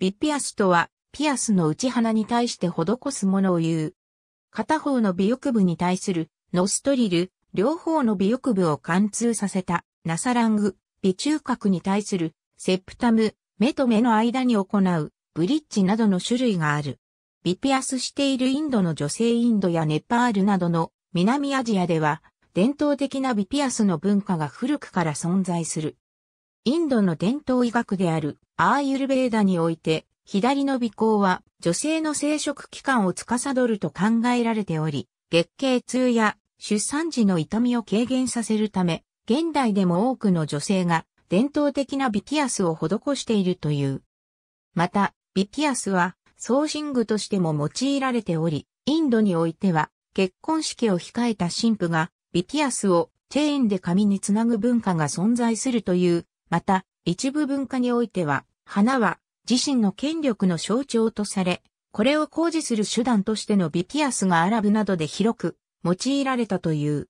ビピアスとは、ピアスの内鼻に対して施すものを言う。片方の尾翼部に対する、ノストリル、両方の尾翼部を貫通させた、ナサラング、尾中核に対する、セプタム、目と目の間に行う、ブリッジなどの種類がある。ビピアスしているインドの女性インドやネパールなどの南アジアでは、伝統的なビピアスの文化が古くから存在する。インドの伝統医学であるアーユルベーダにおいて、左の尾行は女性の生殖器官を司ると考えられており、月経痛や出産時の痛みを軽減させるため、現代でも多くの女性が伝統的なビィアスを施しているという。また、ビィアスは送信具としても用いられており、インドにおいては結婚式を控えた神父がビィアスをチェーンで紙につなぐ文化が存在するというまた、一部文化においては、花は自身の権力の象徴とされ、これを工事する手段としてのビピアスがアラブなどで広く用いられたという。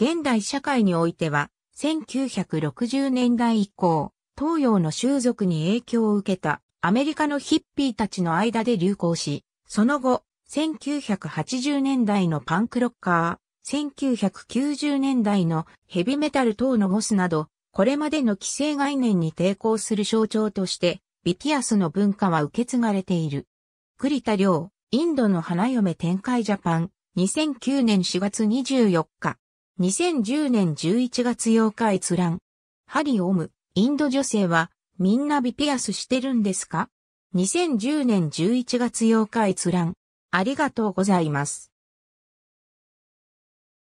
現代社会においては、1960年代以降、東洋の習俗に影響を受けたアメリカのヒッピーたちの間で流行し、その後、1980年代のパンクロッカー、1990年代のヘビメタル等のモスなど、これまでの規制概念に抵抗する象徴として、ビティアスの文化は受け継がれている。栗田亮、インドの花嫁展開ジャパン、2009年4月24日、2010年11月8日閲覧。ハリオム、インド女性は、みんなビピアスしてるんですか ?2010 年11月8日閲覧。ありがとうございます。